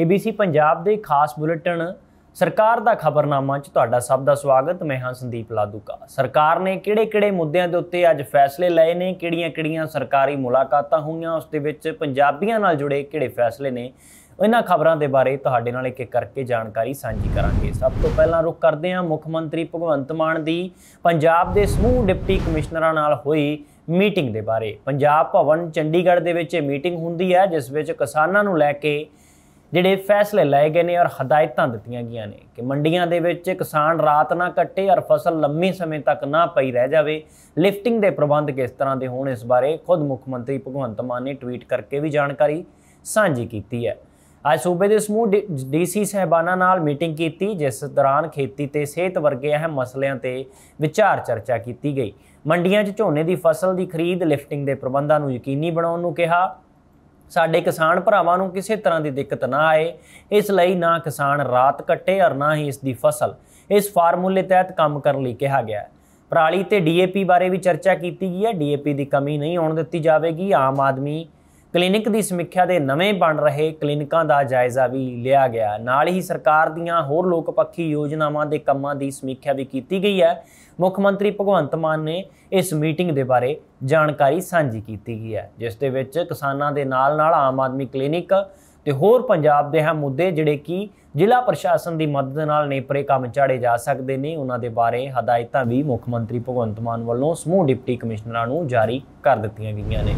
ABC Punjab ਦੇ ਖਾਸ bulletin ਸਰਕਾਰ ਦਾ ਖਬਰਨਾਮਾ 'ਚ ਤੁਹਾਡਾ ਸਭ ਦਾ ਸਵਾਗਤ ਮੈਂ ਹਾਂ ਸੰਦੀਪ ਲਾਦੂਕਾ ਸਰਕਾਰ ਨੇ ਕਿਹੜੇ-ਕਿਹੜੇ ਮੁੱਦਿਆਂ ਦੇ ਉੱਤੇ ਅੱਜ ਫੈਸਲੇ ਲਏ ਨੇ ਕਿਹੜੀਆਂ-ਕਿਹੜੀਆਂ ਸਰਕਾਰੀ ਮੁਲਾਕਾਤਾਂ ਹੋਈਆਂ ਉਸ ਦੇ ਵਿੱਚ ਪੰਜਾਬੀਆਂ ਨਾਲ ਜੁੜੇ ਕਿਹੜੇ ਫੈਸਲੇ ਨੇ ਇਹਨਾਂ ਖਬਰਾਂ ਦੇ ਬਾਰੇ ਤੁਹਾਡੇ ਨਾਲ ਇੱਕ ਇੱਕ ਕਰਕੇ ਜਾਣਕਾਰੀ ਸਾਂਝੀ ਕਰਾਂਗੇ ਸਭ ਤੋਂ ਪਹਿਲਾਂ ਰੁਕ ਕਰਦੇ ਹਾਂ ਮੁੱਖ ਮੰਤਰੀ ਭਗਵੰਤ ਮਾਨ ਦੀ ਪੰਜਾਬ ਦੇ ਸਮੂਹ ਡਿਪਟੀ ਕਮਿਸ਼ਨਰਾਂ ਨਾਲ ਹੋਈ ਮੀਟਿੰਗ ਦੇ ਬਾਰੇ ਪੰਜਾਬ ਭਵਨ ਚੰਡੀਗੜ੍ਹ ਦੇ ਵਿੱਚ ਇਹ ਮੀਟਿੰਗ ਹੁੰਦੀ ਹੈ ਜਿਸ ਵਿੱਚ ਕਿਸਾਨਾਂ ਨੂੰ ਲੈ ਕੇ ਜਿਹੜੇ ਫੈਸਲੇ ਲਏ ਗਏ ਨੇ ਔਰ ਹਦਾਇਤਾਂ ਦਿੱਤੀਆਂ ਗਈਆਂ ਨੇ ਕਿ ਮੰਡੀਆਂ ਦੇ ਵਿੱਚ ਕਿਸਾਨ ਰਾਤ ਨਾ ਕੱਟੇ ਔਰ ਫਸਲ ਲੰਮੀ ਸਮੇਂ ਤੱਕ ਨਾ ਪਈ ਰਹਿ ਜਾਵੇ ਲਿਫਟਿੰਗ ਦੇ ਪ੍ਰਬੰਧ ਕਿਸ ਤਰ੍ਹਾਂ ਦੇ ਹੋਣ ਇਸ ਬਾਰੇ ਖੁਦ ਮੁੱਖ ਮੰਤਰੀ ਭਗਵੰਤ ਮਾਨ ਨੇ ਟਵੀਟ ਕਰਕੇ ਵੀ ਜਾਣਕਾਰੀ ਸਾਂਝੀ ਕੀਤੀ ਹੈ ਅੱਜ ਸੂਬੇ ਦੇ ਸਮੂਹ ਡੀਸੀ ਸਹਿਬਾਨਾਂ ਨਾਲ ਮੀਟਿੰਗ ਕੀਤੀ ਜਿਸ ਦੌਰਾਨ ਖੇਤੀ ਤੇ ਸਿਹਤ ਵਰਗੇ ਅਹਿਮ ਮਸਲਿਆਂ ਤੇ ਵਿਚਾਰ ਚਰਚਾ ਕੀਤੀ ਗਈ ਮੰਡੀਆਂ 'ਚ ਝੋਨੇ ਦੀ ਫਸਲ ਦੀ ਖਰੀਦ ਲਿਫਟਿੰਗ ਦੇ ਪ੍ਰਬੰਧਾਂ ਨੂੰ ਯਕੀਨੀ ਬਣਾਉਣ ਨੂੰ ਕਿਹਾ ਸਾਡੇ ਕਿਸਾਨ ਭਰਾਵਾਂ ਨੂੰ ਕਿਸੇ ਤਰ੍ਹਾਂ ਦੀ ਦਿੱਕਤ ਨਾ ਆਏ ਇਸ ਲਈ ਨਾ ਕਿਸਾਨ ਰਾਤ ਕੱਟੇ ਔਰ ਨਾ ਹੀ ਇਸ ਦੀ ਫਸਲ ਇਸ ਫਾਰਮੂਲੇ ਤਹਿਤ ਕੰਮ ਕਰਨ ਲਈ ਕਿਹਾ ਗਿਆ ਹੈ ਪਰਾਲੀ ਤੇ ਡੀਏਪੀ ਬਾਰੇ ਵੀ ਚਰਚਾ ਕੀਤੀ ਗਈ ਹੈ ਡੀਏਪੀ ਦੀ ਕਮੀ ਨਹੀਂ ਹੋਣ ਦਿੱਤੀ ਜਾਵੇਗੀ ਆਮ ਆਦਮੀ ਕਲੀਨਿਕ ਦੀ ਸਮੀਖਿਆ ਦੇ ਨਵੇਂ ਬਣ ਰਹੇ ਕਲੀਨਿਕਾਂ ਦਾ ਜਾਇਜ਼ਾ ਵੀ ਲਿਆ ਗਿਆ ਨਾਲ ਹੀ ਸਰਕਾਰ ਦੀਆਂ ਹੋਰ ਲੋਕ ਪੱਖੀ ਯੋਜਨਾਵਾਂ ਦੇ ਕੰਮਾਂ ਦੀ ਸਮੀਖਿਆ ਵੀ ਕੀਤੀ ਗਈ ਹੈ ਮੁੱਖ ਮੰਤਰੀ ਭਗਵੰਤ ਮਾਨ ਨੇ ਇਸ ਮੀਟਿੰਗ ਦੇ ਬਾਰੇ ਜਾਣਕਾਰੀ ਸਾਂਝੀ ਕੀਤੀ ਗਈ ਹੈ ਜਿਸ ਦੇ ਵਿੱਚ ਕਿਸਾਨਾਂ ਦੇ ਨਾਲ ਨਾਲ ਆਮ ਆਦਮੀ ਕਲੀਨਿਕ ਤੇ ਹੋਰ ਪੰਜਾਬ ਦੇ ਹਾਂ ਮੁੱਦੇ ਜਿਹੜੇ ਕਿ ਜ਼ਿਲ੍ਹਾ ਪ੍ਰਸ਼ਾਸਨ ਦੀ ਮਦਦ ਨਾਲ ਨੇਪਰੇ ਕੰਮ ਚਾੜੇ ਜਾ ਸਕਦੇ ਨੇ ਉਹਨਾਂ ਦੇ ਬਾਰੇ ਹਦਾਇਤਾਂ ਵੀ ਮੁੱਖ ਮੰਤਰੀ ਭਗਵੰਤ ਮਾਨ ਵੱਲੋਂ ਸਮੂਹ ਡਿਪਟੀ ਕਮਿਸ਼ਨਰਾਂ ਨੂੰ ਜਾਰੀ ਕਰ ਦਿੱਤੀਆਂ ਗਈਆਂ ਨੇ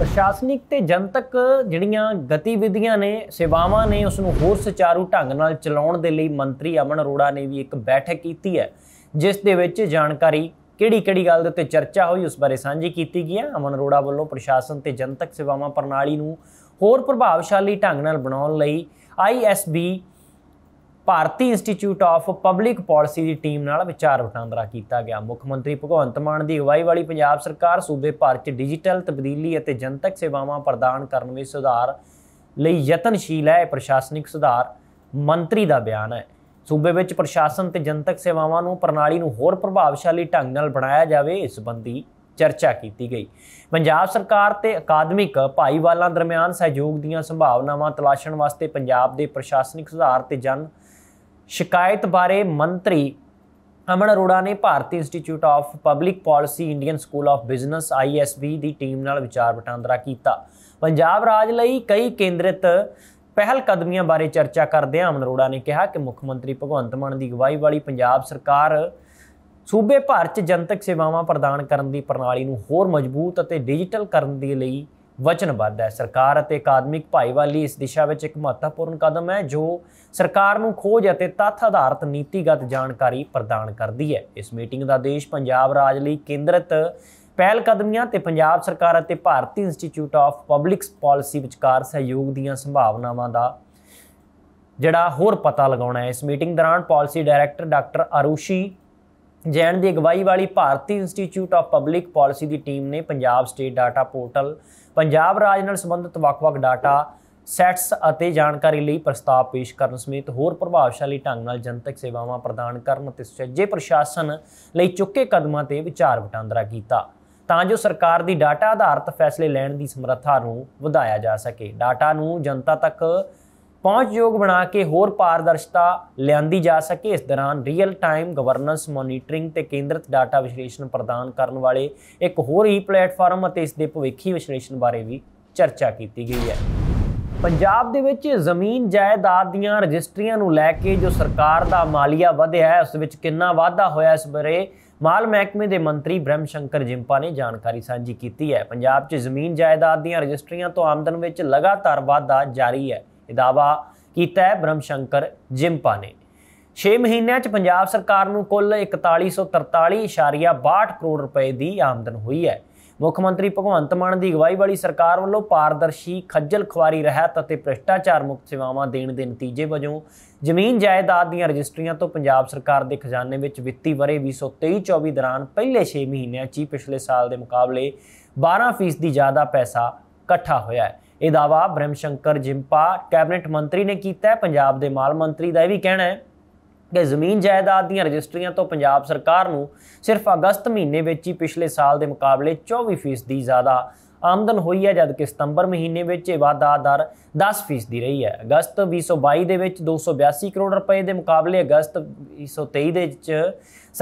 ਪ੍ਰਸ਼ਾਸਨਿਕ ਤੇ ਜਨਤਕ ਜਿਹੜੀਆਂ ਗਤੀਵਿਧੀਆਂ ਨੇ ਸੇਵਾਵਾਂ ਨੇ ਉਸ ਨੂੰ ਹੋਰ ਸੁਚਾਰੂ ਢੰਗ ਨਾਲ ਚਲਾਉਣ ਦੇ ਲਈ ਮੰਤਰੀ ਅਮਨ ਅਰੋੜਾ ਨੇ ਵੀ ਇੱਕ ਬੈਠਕ ਕੀਤੀ ਹੈ ਜਿਸ ਦੇ ਵਿੱਚ ਜਾਣਕਾਰੀ ਕਿਹੜੀ ਕਿਹੜੀ ਗੱਲ ਦੇ ਉੱਤੇ ਚਰਚਾ ਹੋਈ ਉਸ ਬਾਰੇ ਸਾਂਝੀ ਕੀਤੀ ਗਈ ਹੈ ਅਮਨ ਅਰੋੜਾ ਵੱਲੋਂ ਪ੍ਰਸ਼ਾਸਨ ਤੇ ਜਨਤਕ ਸੇਵਾਵਾਂ ਪ੍ਰਣਾਲੀ ਨੂੰ ਹੋਰ ਪ੍ਰਭਾਵਸ਼ਾਲੀ ਢੰਗ ਨਾਲ ਬਣਾਉਣ ਲਈ ISB Bharti Institute of Public Policy ਦੀ ਟੀਮ ਨਾਲ ਵਿਚਾਰ ਵਟਾਂਦਰਾ ਕੀਤਾ ਗਿਆ ਮੁੱਖ ਮੰਤਰੀ ਭਗਵੰਤ ਮਾਨ ਦੀ ਅਗਵਾਈ ਵਾਲੀ ਪੰਜਾਬ ਸਰਕਾਰ ਸੂਬੇ ਭਰ 'ਚ ਡਿਜੀਟਲ ਤਬਦੀਲੀ ਅਤੇ ਜਨਤਕ ਸੇਵਾਵਾਂ ਪ੍ਰਦਾਨ ਕਰਨ ਵਿੱਚ ਸੁਧਾਰ ਲਈ ਯਤਨਸ਼ੀਲ ਹੈ ਪ੍ਰਸ਼ਾਸਨਿਕ ਸੁਧਾਰ ਮੰਤਰੀ ਦਾ ਬਿਆਨ ਹੈ ਸੂਬੇ ਵਿੱਚ ਪ੍ਰਸ਼ਾਸਨ ਤੇ ਜਨਤਕ ਸੇਵਾਵਾਂ ਨੂੰ ਪ੍ਰਣਾਲੀ ਨੂੰ ਹੋਰ ਪ੍ਰਭਾਵਸ਼ਾਲੀ ਢੰਗ ਨਾਲ ਬਣਾਇਆ ਜਾਵੇ ਇਸ ਸੰਬੰਧੀ ਚਰਚਾ ਕੀਤੀ ਗਈ ਪੰਜਾਬ ਸਰਕਾਰ ਤੇ ਅਕਾਦਮਿਕ ਭਾਈਵਾਲਾਂ ਦਰਮਿਆਨ ਸਹਿਯੋਗ ਦੀਆਂ ਸੰਭਾਵਨਾਵਾਂ ਤਲਾਸ਼ਣ ਵਾਸਤੇ ਪੰਜਾਬ ਦੇ ਪ੍ਰਸ਼ਾਸਨਿਕ ਸੁਧਾਰ ਤੇ ਜਨ ਸ਼ਿਕਾਇਤ ਬਾਰੇ ਮੰਤਰੀ ਅਮਨ ਅਰੋੜਾ ਨੇ Bharti Institute of Public Policy Indian School of Business ISB ਦੀ ਟੀਮ ਨਾਲ ਵਿਚਾਰ ਵਟਾਂਦਰਾ ਕੀਤਾ ਪੰਜਾਬ ਰਾਜ ਲਈ ਕਈ ਕੇਂਦਰਿਤ ਪਹਿਲ ਕਦਮੀਆਂ ਬਾਰੇ ਚਰਚਾ ਕਰਦੇ ਅਮਨ ਅਰੋੜਾ ਨੇ ਕਿਹਾ ਕਿ ਮੁੱਖ ਮੰਤਰੀ ਭਗਵੰਤ ਮਾਨ ਦੀ ਅਗਵਾਈ ਵਾਲੀ ਪੰਜਾਬ ਸਰਕਾਰ ਸੂਬੇ ਭਰ 'ਚ ਜਨਤਕ ਸੇਵਾਵਾਂ ਪ੍ਰਦਾਨ ਕਰਨ ਦੀ ਪ੍ਰਣਾਲੀ ਨੂੰ ਹੋਰ ਮਜ਼ਬੂਤ ਅਤੇ ਡਿਜੀਟਲ ਕਰਨ ਦੇ ਲਈ ਵਚਨਬੱਧ ਹੈ ਸਰਕਾਰ ਅਤੇ ਅਕਾਦਮਿਕ ਭਾਈਵਾਲੀ ਇਸ ਦਿਸ਼ਾ ਵਿੱਚ ਇੱਕ ਮਹੱਤਵਪੂਰਨ ਕਦਮ ਹੈ ਜੋ ਸਰਕਾਰ ਨੂੰ ਖੋਜ ਅਤੇ ਤੱਥ ਆਧਾਰਿਤ ਨੀਤੀਗਤ ਜਾਣਕਾਰੀ ਪ੍ਰਦਾਨ ਕਰਦੀ ਹੈ ਇਸ ਮੀਟਿੰਗ ਦਾ ਦੇਸ਼ ਪੰਜਾਬ ਰਾਜ ਲਈ ਕੇਂਦਰਿਤ ਪਹਿਲ ਕਦਮੀਆਂ ਤੇ ਪੰਜਾਬ ਸਰਕਾਰ ਅਤੇ Bharti Institute of Public Policy ਵਿਚਕਾਰ ਸਹਿਯੋਗ ਦੀਆਂ ਸੰਭਾਵਨਾਵਾਂ ਦਾ ਜਿਹੜਾ ਹੋਰ ਪਤਾ ਲਗਾਉਣਾ ਹੈ ਇਸ ਮੀਟਿੰਗ ਦੌਰਾਨ policy director doctor Arushi Jain ਦੀ ਅਗਵਾਈ ਵਾਲੀ Bharti Institute of Public Policy ਦੀ ਟੀਮ ਨੇ Punjab state data portal Punjab ਰਾਜ ਨਾਲ ਸੰਬੰਧਿਤ ਵੱਖ-ਵੱਖ ਡਾਟਾ ਸੈਟਸ ਅਤੇ ਜਾਣਕਾਰੀ ਲਈ ਪ੍ਰਸਤਾਵ ਪੇਸ਼ ਕਰਨ ਸਮੇਤ ਹੋਰ ਪ੍ਰਭਾਵਸ਼ਾਲੀ ਢੰਗ ਨਾਲ ਜਨਤਕ ਸੇਵਾਵਾਂ ਪ੍ਰਦਾਨ ਕਰਨ ਅਤੇ ਸੁਚੱਜੇ ਪ੍ਰਸ਼ਾਸਨ ਲਈ ਚੁੱਕੇ ਕਦਮਾਂ ਤੇ ਵਿਚਾਰ ਵਟਾਂਦਰਾ ਕੀਤਾ ਤਾਂ ਜੋ ਸਰਕਾਰ ਦੀ ਡਾਟਾ ਆਧਾਰਿਤ ਫੈਸਲੇ ਲੈਣ ਦੀ ਸਮਰੱਥਾ ਨੂੰ ਵਧਾਇਆ ਜਾ ਸਕੇ ਡਾਟਾ ਨੂੰ ਜਨਤਾ ਤੱਕ ਪਹੁੰਚਯੋਗ ਬਣਾ ਕੇ ਹੋਰ ਪਾਰਦਰਸ਼ਤਾ ਲਿਆਂਦੀ ਜਾ ਸਕੇ ਇਸ ਦੌਰਾਨ ਰੀਅਲ ਟਾਈਮ ਗਵਰਨੈਂਸ ਮੋਨੀਟਰਿੰਗ ਤੇ ਕੇਂਦਰਿਤ ਡਾਟਾ ਵਿਸ਼ਲੇਸ਼ਣ ਪ੍ਰਦਾਨ ਕਰਨ ਵਾਲੇ ਇੱਕ ਹੋਰ ਹੀ ਪਲੇਟਫਾਰਮ ਅਤੇ ਇਸ ਦੇ ਭਵਿੱਖੀ ਵਿਸ਼ਲੇਸ਼ਣ ਬਾਰੇ ਵੀ ਚਰਚਾ ਕੀਤੀ ਗਈ ਹੈ ਪੰਜਾਬ ਦੇ ਵਿੱਚ ਜ਼ਮੀਨ ਜਾਇਦਾਦ ਦੀਆਂ ਰਜਿਸਟਰੀਆਂ ਨੂੰ ਲੈ ਕੇ ਜੋ ਸਰਕਾਰ ਦਾ ਮਾਲੀਆ ਵਧਿਆ ਹੈ ਉਸ ਵਿੱਚ ਕਿੰਨਾ ਵਾਧਾ ਹੋਇਆ ਇਸ ਬਾਰੇ ਮਾਲ ਮਹਿਕਮੇ ਦੇ ਮੰਤਰੀ ਬ੍ਰਹਮ ਸ਼ੰਕਰ ਜਿੰਪਾ ਨੇ ਜਾਣਕਾਰੀ ਸਾਂਝੀ ਕੀਤੀ ਹੈ ਪੰਜਾਬ 'ਚ ਜ਼ਮੀਨ ਜਾਇਦਾਦ ਦੀਆਂ ਰਜਿਸਟਰੀਆਂ ਤੋਂ ਆਮਦਨ ਵਿੱਚ ਲਗਾਤਾਰ ਵਾਧਾ ਜਾਰੀ ਹੈ ਇਹ ਦਾਵਾ ਕੀਤਾ ਹੈ ਬ੍ਰਹਮ ਸ਼ੰਕਰ ਜਿੰਪਾ ਨੇ 6 ਮਹੀਨਿਆਂ 'ਚ ਪੰਜਾਬ ਸਰਕਾਰ ਨੂੰ ਕੁੱਲ 4143.62 ਕਰੋੜ ਰੁਪਏ ਦੀ ਆਮਦਨ ਹੋਈ ਹੈ ਮੁੱਖ ਮੰਤਰੀ ਭਗਵੰਤ ਮਾਨ ਦੀ ਅਗਵਾਈ ਵਾਲੀ ਸਰਕਾਰ ਵੱਲੋਂ ਪਾਰਦਰਸ਼ੀ ਖੱਜਲ ਖੁਆਰੀ ਰਹਿਤ ਅਤੇ ਭ੍ਰਿਸ਼ਟਾਚਾਰ ਮੁਕਤ ਸੇਵਾਵਾਂ ਦੇਣ ਦੇ ਨਤੀਜੇ ਵਜੋਂ ਜ਼ਮੀਨ ਜਾਇਦਾਦ ਦੀਆਂ ਰਜਿਸਟਰੀਆਂ ਤੋਂ ਪੰਜਾਬ ਸਰਕਾਰ ਦੇ ਖਜ਼ਾਨੇ ਵਿੱਚ ਵਿੱਤੀ ਵਰੇ 2023-24 ਦੌਰਾਨ ਪਹਿਲੇ 6 ਮਹੀਨਿਆਂ 'ਚ ਪਿਛਲੇ ਸਾਲ ਦੇ ਮੁਕਾਬਲੇ 12% ਜ਼ਿਆਦਾ ਪੈਸਾ ਇਕੱਠਾ ਹੋਇਆ ਹੈ ਇਹ ਦਾਵਾ ਬ੍ਰਹਮ ਸ਼ੰਕਰ ਜਿੰਪਾ ਕੈਬਨਿਟ ਮੰਤਰੀ ਨੇ ਕੀਤਾ ਹੈ ਪੰਜਾਬ ਦੇ ਮਾਲ ਮੰਤਰੀ ਦਾ ਇਹ ਵੀ ਕਹਿਣਾ ਹੈ ਕਿ ਜ਼ਮੀਨ ਜਾਇਦਾਦ ਦੀਆਂ ਰਜਿਸਟਰੀਆਂ ਤੋਂ ਪੰਜਾਬ ਸਰਕਾਰ ਨੂੰ ਸਿਰਫ ਅਗਸਤ ਮਹੀਨੇ ਵਿੱਚ ਹੀ ਪਿਛਲੇ ਸਾਲ ਦੇ ਮੁਕਾਬਲੇ 24% ਦੀ ਜ਼ਿਆਦਾ ਆਮਦਨ ਹੋਈ ਹੈ ਜਦਕਿ ਸਤੰਬਰ ਮਹੀਨੇ ਵਿੱਚ ਇਹ ਵਾਧਾ ਦਰ 10% ਦੀ ਰਹੀ ਹੈ ਅਗਸਤ 2022 ਦੇ ਵਿੱਚ 282 ਕਰੋੜ ਰੁਪਏ ਦੇ ਮੁਕਾਬਲੇ ਅਗਸਤ 2023 ਦੇ ਵਿੱਚ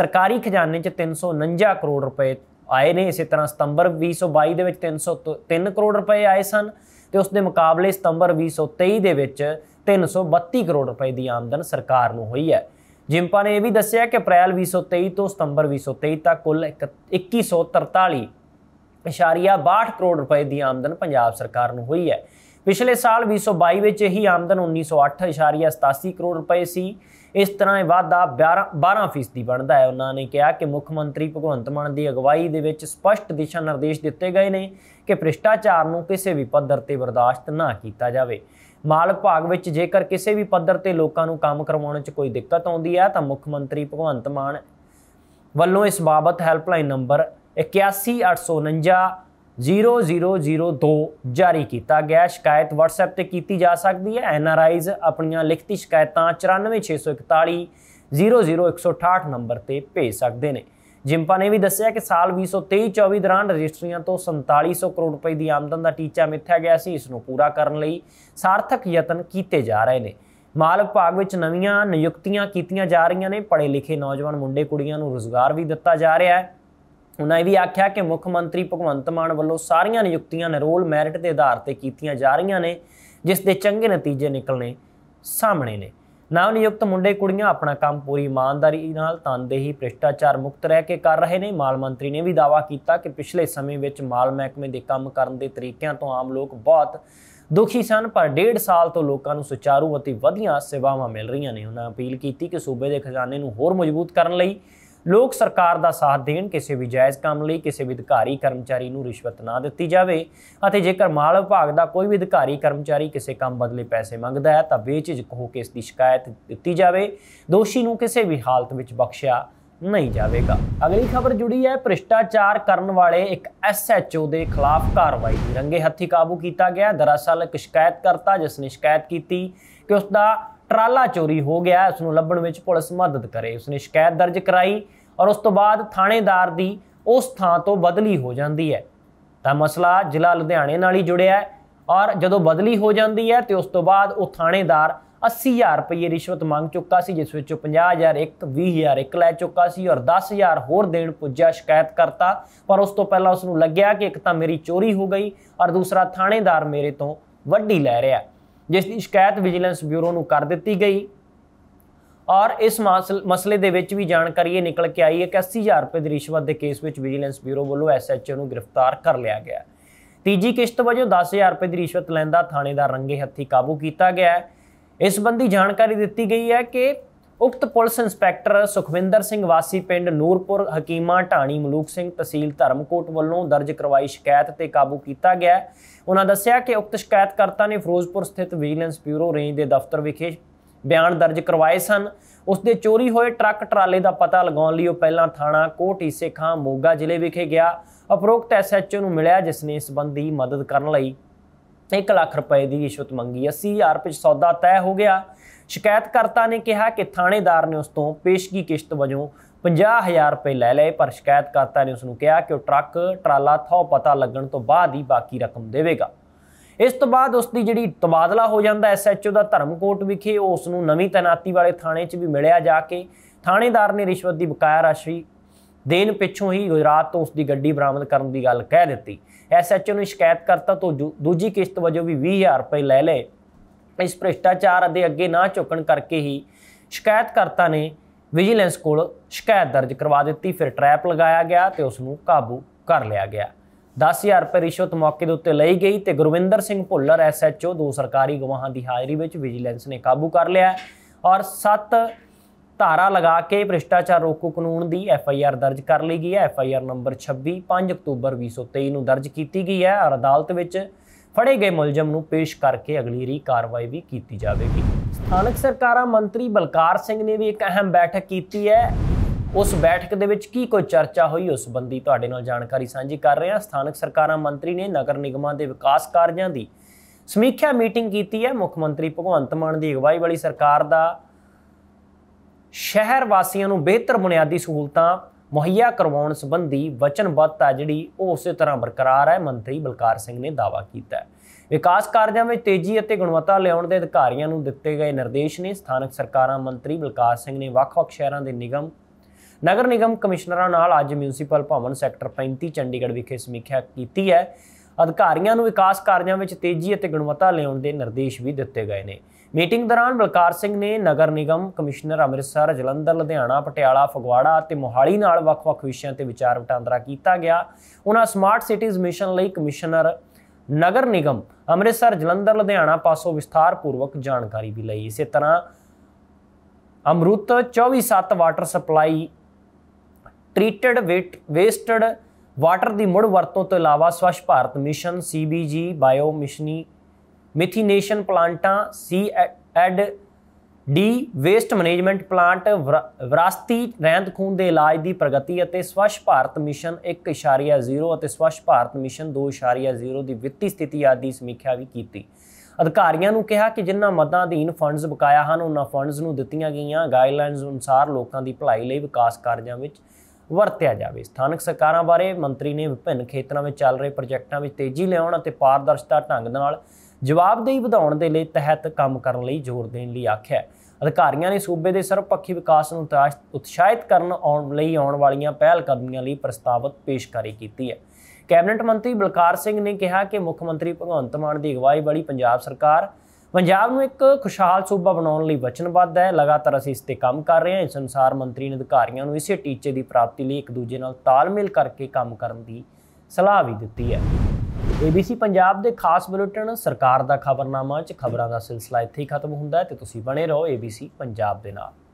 ਸਰਕਾਰੀ ਖਜ਼ਾਨੇ 'ਚ 349 ਕਰੋੜ ਰੁਪਏ ਆਏ ਨੇ ਇਸੇ ਤਰ੍ਹਾਂ ਸਤੰਬਰ 2022 ਦੇ ਵਿੱਚ 303 ਕਰੋੜ ਰੁਪਏ ਆਏ ਸਨ ਤੇ ਉਸ ਦੇ ਮੁਕਾਬਲੇ ਸਤੰਬਰ 2023 ਦੇ ਵਿੱਚ 332 ਕਰੋੜ ਰੁਪਏ ਦੀ ਆਮਦਨ ਸਰਕਾਰ ਨੂੰ ਹੋਈ ਹੈ ਜਿੰਪਾ ਨੇ ਇਹ ਵੀ ਦੱਸਿਆ ਕਿ ਅਪ੍ਰੈਲ 2023 ਤੋਂ ਸਤੰਬਰ 2023 ਤੱਕ ਕੁੱਲ 2143.62 ਕਰੋੜ ਰੁਪਏ ਦੀ ਆਮਦਨ ਪੰਜਾਬ ਸਰਕਾਰ ਨੂੰ ਹੋਈ ਹੈ ਪਿਛਲੇ ਸਾਲ 2022 ਵਿੱਚ ਹੀ ਆਮਦਨ 1908.87 ਕਰੋੜ ਰੁਪਏ ਸੀ ਇਸ ਤਰ੍ਹਾਂ ਇਹ ਵਾਅਦਾ 12% 12 ਫੀਸਦੀ ਬਣਦਾ ਹੈ ਉਹਨਾਂ ਨੇ ਕਿਹਾ ਕਿ ਮੁੱਖ ਮੰਤਰੀ ਭਗਵੰਤ ਮਾਨ ਦੀ ਅਗਵਾਈ ਦੇ ਵਿੱਚ ਸਪਸ਼ਟ ਦਿਸ਼ਾ ਨਿਰਦੇਸ਼ ਦਿੱਤੇ ਗਏ ਨੇ ਕਿ ਭ੍ਰਿਸ਼ਟਾਚਾਰ ਨੂੰ ਕਿਸੇ ਵੀ ਪੱਧਰ ਤੇ ਬਰਦਾਸ਼ਤ ਨਾ ਕੀਤਾ ਜਾਵੇ ਮਾਲ ਭਾਗ ਵਿੱਚ ਜੇਕਰ ਕਿਸੇ ਵੀ ਪੱਧਰ ਤੇ ਲੋਕਾਂ ਨੂੰ ਕੰਮ ਕਰਵਾਉਣ 'ਚ ਕੋਈ ਦਿੱਕਤ ਆਉਂਦੀ ਹੈ ਤਾਂ ਮੁੱਖ ਮੰਤਰੀ ਭਗਵੰਤ ਮਾਨ ਵੱਲੋਂ ਇਸ ਬਾਬਤ ਹੈਲਪਲਾਈਨ ਨੰਬਰ 81 0002 ਜਾਰੀ ਕੀਤਾ ਗਿਆ ਸ਼ਿਕਾਇਤ WhatsApp ਤੇ ਕੀਤੀ ਜਾ ਸਕਦੀ ਹੈ ਐਨਆਰਆਈਜ਼ ਆਪਣੀਆਂ ਲਿਖਤੀ ਸ਼ਿਕਾਇਤਾਂ 94641 ਨੰਬਰ ਤੇ ਭੇਜ ਸਕਦੇ ਨੇ ਜਿੰਪਾ ਨੇ ਵੀ ਦੱਸਿਆ ਕਿ ਸਾਲ 2023-24 ਦੌਰਾਨ ਰਜਿਸਟਰੀਆਂ ਤੋਂ 4700 ਕਰੋੜ ਰੁਪਏ ਦੀ ਆਮਦਨ ਦਾ ਟੀਚਾ ਮਿੱਥਿਆ ਗਿਆ ਸੀ ਇਸ ਨੂੰ ਪੂਰਾ ਕਰਨ ਲਈ ਸਾਰਥਕ ਯਤਨ ਕੀਤੇ ਜਾ ਰਹੇ ਨੇ ਮਾਲ ਵਿਭਾਗ ਵਿੱਚ ਨਵੀਆਂ ਨਿਯੁਕਤੀਆਂ ਕੀਤੀਆਂ ਜਾ ਰਹੀਆਂ ਨੇ ਪੜ੍ਹੇ ਲਿਖੇ ਨੌਜਵਾਨ ਮੁੰਡੇ ਕੁੜੀਆਂ ਨੂੰ ਰੋਜ਼ਗਾਰ ਵੀ ਦਿੱਤਾ ਜਾ ਰਿਹਾ ਹੈ ਉਹਨਾਂ ਇਹ ਵੀ ਆਖਿਆ ਕਿ ਮੁੱਖ ਮੰਤਰੀ ਭਗਵੰਤ ਮਾਨ ਵੱਲੋਂ ਸਾਰੀਆਂ ਨਿਯੁਕਤੀਆਂ ਨਿਰੋਲ ਮੈਰਿਟ ਦੇ ਆਧਾਰ ਤੇ ਕੀਤੀਆਂ ਜਾ ਰਹੀਆਂ ਨੇ ਜਿਸ ਦੇ ਚੰਗੇ ਨਤੀਜੇ ਨਿਕਲਣੇ ਸਾਹਮਣੇ ਨੇ ਨਵ ਨਿਯੁਕਤ ਮੁੰਡੇ ਕੁੜੀਆਂ ਆਪਣਾ ਕੰਮ ਪੂਰੀ ਇਮਾਨਦਾਰੀ ਨਾਲ ਤਨਦੇਹੀ ਭ੍ਰਿਸ਼ਟਾਚਾਰ ਮੁਕਤ ਰਹਿ ਕੇ ਕਰ ਰਹੇ ਨੇ ਮਾਲ ਮੰਤਰੀ ਨੇ ਵੀ ਦਾਵਾ ਕੀਤਾ ਕਿ ਪਿਛਲੇ ਸਮੇਂ ਵਿੱਚ ਮਾਲ ਮਹਿਕਮੇ ਦੇ ਕੰਮ ਕਰਨ ਦੇ ਤਰੀਕਿਆਂ ਤੋਂ ਆਮ ਲੋਕ ਬਹੁਤ ਦੁਖੀ ਸਨ ਪਰ ਡੇਢ ਸਾਲ ਤੋਂ ਲੋਕਾਂ ਨੂੰ ਸੁਚਾਰੂ ਅਤੇ ਵਧੀਆ ਸੇਵਾਵਾਂ ਮਿਲ ਰਹੀਆਂ ਨੇ ਉਹਨਾਂ ਅਪੀਲ ਕੀਤੀ ਕਿ ਸੂਬੇ ਦੇ ਖਜ਼ਾਨੇ ਨੂੰ ਹੋਰ ਮਜ਼ਬੂਤ ਕਰਨ ਲਈ ਲੋਕ ਸਰਕਾਰ ਦਾ ਸਾਥ ਦੇਣ ਕਿਸੇ ਵੀ ਜਾਇਜ਼ ਕੰਮ ਲਈ ਕਿਸੇ ਵੀ ਅਧਿਕਾਰੀ ਕਰਮਚਾਰੀ ਨੂੰ ਰਿਸ਼ਵਤ ਨਾ ਦਿੱਤੀ ਜਾਵੇ ਅਤੇ ਜੇਕਰ ਮਾਲ ਵਿਭਾਗ ਦਾ ਕੋਈ ਵੀ ਅਧਿਕਾਰੀ ਕਰਮਚਾਰੀ ਕਿਸੇ ਕੰਮ ਬਦਲੇ ਪੈਸੇ ਮੰਗਦਾ ਹੈ ਤਾਂ ਬੇਝਿਜਕ ਹੋ ਕੇ ਇਸ ਦੀ ਸ਼ਿਕਾਇਤ ਦਿੱਤੀ ਜਾਵੇ ਦੋਸ਼ੀ ਨੂੰ ਕਿਸੇ ਵੀ ਹਾਲਤ ਵਿੱਚ ਬਖਸ਼ਿਆ ਨਹੀਂ ਜਾਵੇਗਾ ਅਗਲੀ ਖਬਰ ਜੁੜੀ ਹੈ ਭ੍ਰਿਸ਼ਟਾਚਾਰ ਕਰਨ ਵਾਲੇ ਇੱਕ ਐਸਐਚਓ ਦੇ ਖਿਲਾਫ ਕਾਰਵਾਈ ਦੀ ਰੰਗੇ ਹੱਥੀ ਕਾਬੂ ਕੀਤਾ ਗਿਆ ਦਰਅਸਲ ਇੱਕ ਸ਼ਿਕਾਇਤਕਰਤਾ ਜਿਸ ਨੇ ਸ਼ਿਕਾਇਤ ਕੀਤੀ ਕਿ ਉਸ ਦਾ ਟਰਾਲਾ ਚੋਰੀ ਹੋ ਗਿਆ ਉਸ ਨੂੰ ਲੱਭਣ ਵਿੱਚ ਪੁਲਿਸ ਮਦਦ ਕਰੇ ਉਸਨੇ ਸ਼ਿਕਾਇਤ ਦਰਜ ਕਰਾਈ ਔਰ ਉਸ ਤੋਂ ਬਾਅਦ ਥਾਣੇਦਾਰ ਦੀ ਉਸ ਥਾਂ ਤੋਂ ਬਦਲੀ ਹੋ ਜਾਂਦੀ ਹੈ ਤਾਂ ਮਸਲਾ ਜ਼ਿਲ੍ਹਾ ਲੁਧਿਆਣੇ ਨਾਲ ਹੀ ਜੁੜਿਆ ਹੈ ਔਰ ਜਦੋਂ ਬਦਲੀ ਹੋ ਜਾਂਦੀ ਹੈ ਤੇ ਉਸ ਤੋਂ ਬਾਅਦ ਉਹ ਥਾਣੇਦਾਰ 80000 ਰੁਪਏ ਰਿਸ਼ਵਤ ਮੰਗ ਚੁੱਕਾ ਸੀ ਜਿਸ ਵਿੱਚੋਂ 50000 ਇੱਕ 20000 ਇੱਕ ਲੈ ਚੁੱਕਾ ਸੀ ਔਰ 10000 ਹੋਰ ਦੇਣ ਪੁੱਜਾ ਸ਼ਿਕਾਇਤ ਕਰਤਾ ਪਰ ਉਸ ਤੋਂ ਪਹਿਲਾਂ ਉਸ ਨੂੰ ਲੱਗਿਆ ਕਿ ਇੱਕ ਤਾਂ ਮੇਰੀ ਚੋਰੀ ਹੋ ਗਈ ਔਰ ਦੂਸਰਾ ਥਾਣੇਦਾਰ ਮੇਰੇ ਤੋਂ ਵੱਡੀ ਲੈ ਰਿਹਾ ਜਿਸ ਦੀ ਸ਼ਿਕਾਇਤ ਵਿਜੀਲੈਂਸ ਬਿਊਰੋ ਨੂੰ ਕਰ ਦਿੱਤੀ ਗਈ ਔਰ ਇਸ ਮਸਲੇ ਦੇ ਵਿੱਚ ਵੀ ਜਾਣਕਾਰੀ ਇਹ ਨਿਕਲ ਕੇ ਆਈ ਹੈ ਕਿ 80000 ਰੁਪਏ ਦੀ ਰਿਸ਼ਵਤ ਦੇ ਕੇਸ ਵਿੱਚ ਵਿਜੀਲੈਂਸ ਬਿਊਰੋ ਵੱਲੋਂ ਐਸਐਚਓ ਨੂੰ ਗ੍ਰਿਫਤਾਰ ਕਰ ਲਿਆ ਗਿਆ ਤੀਜੀ ਕਿਸ਼ਤ ਵਜੋਂ 10000 ਰੁਪਏ ਦੀ ਰਿਸ਼ਵਤ ਲੈਂਦਾ ਥਾਣੇਦਾਰ ਰੰਗੇ ਹੱਥੀ ਕਾਬੂ ਕੀਤਾ ਗਿਆ ਇਸ ਸੰਬੰਧੀ ਜਾਣਕਾਰੀ ਦਿੱਤੀ ਗਈ ਹੈ ਕਿ ਉਕਤ ਪੁਲਿਸ ਇੰਸਪੈਕਟਰ ਸੁਖਵਿੰਦਰ ਸਿੰਘ ਵਾਸੀ ਪਿੰਡ ਨੂਰਪੁਰ ਹਕੀਮਾ ਢਾਣੀ ਮਲੂਕ ਸਿੰਘ ਤਹਿਸੀਲ ਧਰਮਕੋਟ ਵੱਲੋਂ ਦਰਜ ਕਰਵਾਈ ਸ਼ਿਕਾਇਤ ਤੇ ਕਾਬੂ ਕੀਤਾ ਗਿਆ ਉਹਨਾਂ ਦੱਸਿਆ ਕਿ ਉਕਤ ਸ਼ਿਕਾਇਤਕਰਤਾ ਨੇ ਫਿਰੋਜ਼ਪੁਰ ਸਥਿਤ ਵਿਜੀਲੈਂਸ ਬਿਊਰੋ ਰੇਂਜ ਦੇ ਦਫ਼ਤਰ ਵਿਖੇ ਬਿਆਨ ਦਰਜ ਕਰਵਾਏ ਸਨ ਉਸ ਦੇ ਚੋਰੀ ਹੋਏ ਟਰੱਕ ਟਰਾਲੇ ਦਾ ਪਤਾ ਲਗਾਉਣ ਲਈ ਉਹ ਪਹਿਲਾਂ ਥਾਣਾ ਕੋਟੀ ਸੇਖਾਂ ਮੋਗਾ ਜ਼ਿਲ੍ਹੇ ਵਿਖੇ ਗਿਆ ਅਪਰੋਕਤ ਐਸਐਚਓ ਨੂੰ ਮਿਲਿਆ ਜਿਸ ਨੇ ਇਸ ਸੰਬੰਧੀ ਮਦਦ ਕਰਨ ਲਈ 1 ਲੱਖ ਰੁਪਏ ਦੀ ਇਸ਼ਵਤ ਮੰਗੀ 80000 ਰੁਪਏ ਸੌਦਾ ਤੈਅ ਹੋ ਗਿਆ ਸ਼ਿਕਾਇਤਕਰਤਾ ਨੇ ਕਿਹਾ ਕਿ ਥਾਣੇਦਾਰ ਨੇ ਉਸ ਤੋਂ ਪੇਸ਼ਗੀ ਕਿਸ਼ਤ ਵਜੋਂ 50000 ਰੁਪਏ ਲੈ ਲਏ ਪਰ ਸ਼ਿਕਾਇਤਕਰਤਾ ਨੇ ਉਸ ਨੂੰ ਕਿਹਾ ਕਿ ਉਹ ਟਰੱਕ ਟਰਾਲਾ ਥੋ ਪਤਾ ਲੱਗਣ ਤੋਂ ਬਾਅਦ ਹੀ ਬਾਕੀ ਰਕਮ ਦੇਵੇਗਾ ਇਸ ਤੋਂ ਬਾਅਦ ਉਸ ਦੀ ਜਿਹੜੀ ਤਬਾਦਲਾ ਹੋ ਜਾਂਦਾ ਐਸਐਚਓ ਦਾ ਧਰਮਕੋਟ ਵਿਖੇ ਉਸ ਨੂੰ ਨਵੀਂ ਤਨਾਤੀ ਵਾਲੇ ਥਾਣੇ 'ਚ ਵੀ ਮਿਲਿਆ ਜਾ ਕੇ ਥਾਣੇਦਾਰ ਨੇ ਰਿਸ਼ਵਤ ਦੀ ਬਕਾਇਆ ਰਾਸ਼ੀ ਦੇਣ ਪਿੱਛੋਂ ਹੀ ਗੁਜਰਾਤ ਤੋਂ ਉਸ ਦੀ ਗੱਡੀ ਬਰਾਮਦ ਕਰਨ ਦੀ ਗੱਲ ਕਹਿ ਦਿੱਤੀ ਐਸਐਚਓ ਨੇ ਸ਼ਿਕਾਇਤਕਰਤਾ ਤੋਂ ਦੂਜੀ ਕਿਸ਼ਤ ਵਜੋਂ ਵੀ 20000 ਰੁਪਏ ਲੈ ਲਏ ਇਸ ਭ੍ਰਿਸ਼ਟਾਚਾਰ ਦੇ ਅੱਗੇ ਨਾ ਝੁਕਣ ਕਰਕੇ ਹੀ ਸ਼ਿਕਾਇਤਕਰਤਾ ਨੇ ਵਿਜੀਲੈਂਸ ਕੋਲ ਸ਼ਿਕਾਇਤ ਦਰਜ ਕਰਵਾ ਦਿੱਤੀ ਫਿਰ ਟ੍ਰੈਪ ਲਗਾਇਆ ਗਿਆ ਤੇ ਉਸ ਨੂੰ ਕਾਬੂ ਕਰ ਲਿਆ ਗਿਆ 10000 ਰੁਪਏ ਰਿਸ਼ਵਤ ਮੌਕੇ ਦੇ ਉੱਤੇ ਲਈ ਗਈ ਤੇ ਗੁਰਵਿੰਦਰ ਸਿੰਘ ਭੁੱਲਰ ਐਸਐਚਓ ਦੋ ਸਰਕਾਰੀ ਗਵਾਹਾਂ ਦੀ ਹਾਜ਼ਰੀ ਵਿੱਚ ਵਿਜੀਲੈਂਸ ਨੇ ਕਾਬੂ ਕਰ ਲਿਆ ਔਰ 7 ਧਾਰਾ ਲਗਾ ਕੇ ਭ੍ਰਿਸ਼ਟਾਚਾਰ ਰੋਕੂ ਕਾਨੂੰਨ ਦੀ ਐਫਆਈਆਰ ਦਰਜ ਕਰ ਲਈ ਗਈ ਹੈ ਐਫਆਈਆਰ ਨੰਬਰ 26 5 ਅਕਤੂਬਰ 2023 ਨੂੰ ਦਰਜ ਕੀਤੀ ਗਈ ਹੈ ਔਰ ਅਦਾਲਤ ਵਿੱਚ ਫੜੇ ਗਏ ਮੁਲਜ਼ਮ ਨੂੰ ਪੇਸ਼ ਕਰਕੇ ਅਗਲੀ ਰੀ ਕਾਰਵਾਈ ਵੀ ਕੀਤੀ ਜਾਵੇਗੀ ਸਥਾਨਕ ਸਰਕਾਰਾਂ ਮੰਤਰੀ ਬਲਕਾਰ ਸਿੰਘ ਨੇ ਵੀ ਇੱਕ ਅਹਿਮ ਬੈਠਕ ਕੀਤੀ ਹੈ ਉਸ ਬੈਠਕ ਦੇ ਵਿੱਚ ਕੀ ਕੋਈ ਚਰਚਾ ਹੋਈ ਉਸ ਸੰਬੰਧੀ ਤੁਹਾਡੇ ਨਾਲ ਜਾਣਕਾਰੀ ਸਾਂਝੀ ਕਰ ਰਹੇ ਹਾਂ ਸਥਾਨਕ ਸਰਕਾਰਾਂ ਮੰਤਰੀ ਨੇ ਨਗਰ ਨਿਗਮਾਂ ਦੇ ਵਿਕਾਸ ਕਾਰਜਾਂ ਦੀ ਸਮੀਖਿਆ ਮੀਟਿੰਗ ਕੀਤੀ ਹੈ ਮੁੱਖ ਮੰਤਰੀ ਭਗਵੰਤ ਮਾਨ ਦੀ ਅਗਵਾਈ ਵਾਲੀ ਸਰਕਾਰ ਦਾ ਸ਼ਹਿਰ ਵਾਸੀਆਂ ਨੂੰ ਬਿਹਤਰ ਬੁਨਿਆਦੀ ਸਹੂਲਤਾਂ ਮੁਹੱਈਆ ਕਰਵਾਉਣ ਸੰਬੰਧੀ ਵਚਨਬੱਧਤਾ ਜਿਹੜੀ ਉਹ ਉਸੇ ਤਰ੍ਹਾਂ ਬਰਕਰਾਰ ਹੈ ਮੰਤਰੀ ਬਲਕਾਰ ਸਿੰਘ ਨੇ ਦਾਵਾ ਕੀਤਾ ਵਿਕਾਸ ਕਾਰਜਾਂ ਵਿੱਚ ਤੇਜ਼ੀ ਅਤੇ ਗੁਣਵੱਤਾ ਲਿਆਉਣ ਦੇ ਅਧਿਕਾਰੀਆਂ ਨੂੰ ਦਿੱਤੇ ਗਏ ਨਿਰਦੇਸ਼ ਨੇ ਸਥਾਨਕ ਸਰਕਾਰਾਂ ਮੰਤਰੀ ਬਲਕਾਰ ਸਿੰਘ ਨੇ ਵੱਖ-ਵੱਖ ਸ਼ਹਿਰਾਂ ਦੇ ਨਿਗਮ ਨਗਰ ਨਿਗਮ ਕਮਿਸ਼ਨਰਾਂ ਨਾਲ ਅੱਜ ਮਿਊਨਿਸਪਲ ਭਵਨ ਸੈਕਟਰ 35 ਚੰਡੀਗੜ੍ਹ ਵਿਖੇ ਸਮੀਖਿਆ ਕੀਤੀ ਹੈ ਅਧਿਕਾਰੀਆਂ ਨੂੰ ਵਿਕਾਸ ਕਾਰਜਾਂ ਵਿੱਚ ਤੇਜ਼ੀ ਅਤੇ ਗੁਣਵੱਤਾ ਲਿਆਉਣ ਦੇ ਨਿਰਦੇਸ਼ ਵੀ ਦਿੱਤੇ ਗਏ ਨੇ ਮੀਟਿੰਗ ਦੌਰਾਨ ਬਲਕਾਰ ਸਿੰਘ ਨੇ ਨਗਰ ਨਿਗਮ ਕਮਿਸ਼ਨਰ ਅੰਮ੍ਰਿਤਸਰ ਜਲੰਧਰ ਲੁਧਿਆਣਾ ਪਟਿਆਲਾ ਫਗਵਾੜਾ ਅਤੇ ਮੋਹਾਲੀ ਨਾਲ ਵੱਖ-ਵੱਖ ਵਿਸ਼ਿਆਂ ਤੇ ਵਿਚਾਰ ਵਟਾਂਦਰਾ ਕੀਤਾ ਗਿਆ ਉਹਨਾਂ ਸਮਾਰਟ ਸਿਟੀਜ਼ ਮਿਸ਼ਨ ਲਈ ਕਮਿਸ਼ਨਰ ਨਗਰ ਨਿਗਮ ਅੰਮ੍ਰਿਤਸਰ ਜਲੰਧਰ ਲੁਧਿਆਣਾ ਪਾਸੋਂ ਵਿਸਥਾਰਪੂਰਵਕ ਜਾਣਕਾਰੀ ਵੀ ਲਈ ਇਸੇ ਤਰ੍ਹਾਂ Amrut 24/7 water supply treated wasted water ਦੀ ਮੁੜ ਵਰਤੋਂ ਤੋਂ ਇਲਾਵਾ Swachh Bharat mission CBG bio ਮਿਸ਼ਨੀ ਮਿਥੀਨੇਸ਼ਨ ਪਲਾਂਟਾਂ C and D waste management plant ਵਿਰਾਸਤੀ ਰਹਿੰਦ ਖੂਨ ਦੇ ਇਲਾਜ ਦੀ ਪ੍ਰਗਤੀ ਅਤੇ ਸਵੱਛ ਭਾਰਤ ਮਿਸ਼ਨ 1.0 ਅਤੇ ਸਵੱਛ ਭਾਰਤ ਮਿਸ਼ਨ 2.0 ਦੀ ਵਿੱਤੀ ਸਥਿਤੀ ਆਦਿ ਦੀ ਸਮੀਖਿਆ ਵੀ ਕੀਤੀ ਅਧਿਕਾਰੀਆਂ ਨੂੰ ਕਿਹਾ ਕਿ ਜਿਨ੍ਹਾਂ ਮਦਾਂ ਅਧੀਨ ਫੰਡਸ ਬਕਾਇਆ ਹਨ ਉਹਨਾਂ ਫੰਡਸ ਨੂੰ ਦਿੱਤੀਆਂ ਗਈਆਂ ਗਾਈਡਲਾਈਨਸ ਅਨੁਸਾਰ ਲੋਕਾਂ ਦੀ ਭਲਾਈ ਲਈ ਵਿਕਾਸ ਕਾਰਜਾਂ ਵਿੱਚ ਵਰਤਿਆ ਜਾਵੇ ਸਥਾਨਕ ਸਰਕਾਰਾਂ ਬਾਰੇ ਮੰਤਰੀ ਨੇ ਵਿਭਿੰਨ ਖੇਤਰਾਂ ਵਿੱਚ ਚੱਲ ਰਹੇ ਪ੍ਰੋਜੈਕਟਾਂ ਵਿੱਚ ਤੇਜ਼ੀ ਲਿਆਉਣ ਅਤੇ ਪਾਰਦਰਸ਼ਤਾ ਢੰਗ ਨਾਲ ਜਵਾਬਦੇਹੀ ਵਧਾਉਣ ਦੇ ਲਈ ਤਹਿਤ ਕੰਮ ਕਰਨ ਲਈ ਜ਼ੋਰ ਦੇਣ ਲਈ ਆਖਿਆ ਅਧਿਕਾਰੀਆਂ ਨੇ ਸੂਬੇ ਦੇ ਸਰਵਪੱਖੀ ਵਿਕਾਸ ਨੂੰ ਉਤਸ਼ਾਹਿਤ ਕਰਨ ਆਉਣ ਲਈ ਆਉਣ ਵਾਲੀਆਂ ਪਹਿਲ ਕਦਮੀਆਂ ਲਈ ਪ੍ਰਸਤਾਵਤ ਪੇਸ਼ਕਾਰੀ ਕੀਤੀ ਹੈ ਕੈਬਨਿਟ ਮੰਤਰੀ ਬਲਕਾਰ ਸਿੰਘ ਨੇ ਕਿਹਾ ਕਿ ਮੁੱਖ ਮੰਤਰੀ ਭਗਵੰਤ ਮਾਨ ਦੀ ਅਗਵਾਈ ਵਾਲੀ ਪੰਜਾਬ ਸਰਕਾਰ ਪੰਜਾਬ ਨੂੰ ਇੱਕ ਖੁਸ਼ਹਾਲ ਸੂਬਾ ਬਣਾਉਣ ਲਈ ਵਚਨਬੱਧ ਹੈ ਲਗਾਤਾਰ ਅਸੀਂ ਇਸ ਤੇ ਕੰਮ ਕਰ ਰਹੇ ਹਾਂ ਇਸ ਅਨੁਸਾਰ ਮੰਤਰੀ ਨੇ ਅਧਿਕਾਰੀਆਂ ਨੂੰ ਇਸੇ ਟੀਚੇ ਦੀ ਪ੍ਰਾਪਤੀ ਲਈ ਇੱਕ ਦੂਜੇ ਨਾਲ ਤਾਲਮੇਲ ਕਰਕੇ ਕੰਮ ਕਰਨ ਦੀ ਸਲਾਹ ਵੀ ਦਿੱਤੀ ਹੈ ABC ਪੰਜਾਬ ਦੇ ਖਾਸ ਬੁਲੇਟਿਨ ਸਰਕਾਰ ਦਾ ਖਬਰਨਾਮਾ 'ਚ ਖਬਰਾਂ ਦਾ ਸਿਲਸਿਲਾ ਇੱਥੇ ਹੀ ਖਤਮ ਹੁੰਦਾ ਹੈ ਤੇ ਤੁਸੀਂ ਬਣੇ ਰਹੋ ABC ਪੰਜਾਬ ਦੇ ਨਾਲ